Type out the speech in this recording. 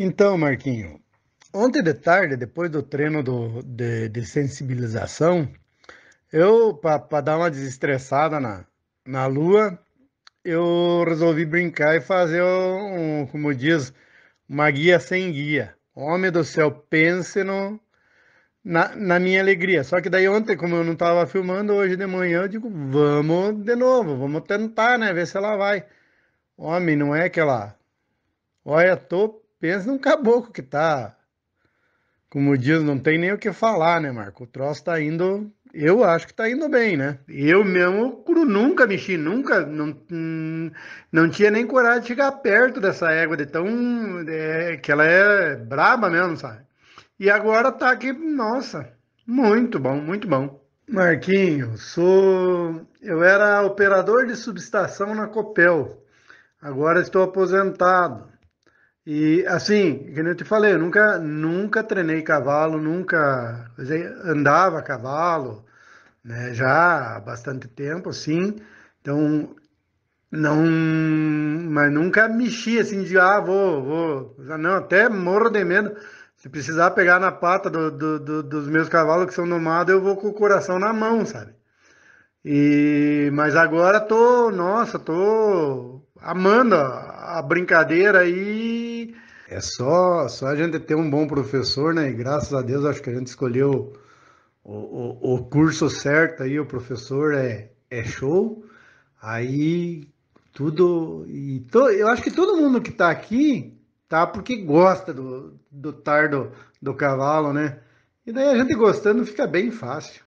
Então, Marquinho, ontem de tarde, depois do treino do, de, de sensibilização, eu, para dar uma desestressada na, na lua, eu resolvi brincar e fazer um, como diz, uma guia sem guia. Homem do céu, pense no, na, na minha alegria. Só que daí ontem, como eu não estava filmando, hoje de manhã eu digo, vamos de novo, vamos tentar, né? Ver se ela vai. Homem, não é aquela. Olha, tô pensa num caboclo que tá, como diz, não tem nem o que falar, né, Marco? O troço tá indo, eu acho que tá indo bem, né? Eu mesmo nunca mexi, nunca, não, não tinha nem coragem de chegar perto dessa égua de tão, é, que ela é braba mesmo, sabe? E agora tá aqui, nossa, muito bom, muito bom. Marquinho, sou, eu era operador de subestação na Copel, agora estou aposentado. E assim, que eu te falei, eu nunca, nunca treinei cavalo, nunca andava a cavalo, né? Já há bastante tempo, assim. Então, não, mas nunca mexi assim de ah, vou, vou, não, até morro de medo. Se precisar pegar na pata do, do, do, dos meus cavalos que são nomados, eu vou com o coração na mão, sabe? E, mas agora tô, nossa, tô amando a, brincadeira aí é só, só a gente ter um bom professor, né? E graças a Deus acho que a gente escolheu o, o, o curso certo aí, o professor é, é show. Aí tudo. E to, eu acho que todo mundo que está aqui tá porque gosta do, do tardo do cavalo, né? E daí a gente gostando fica bem fácil.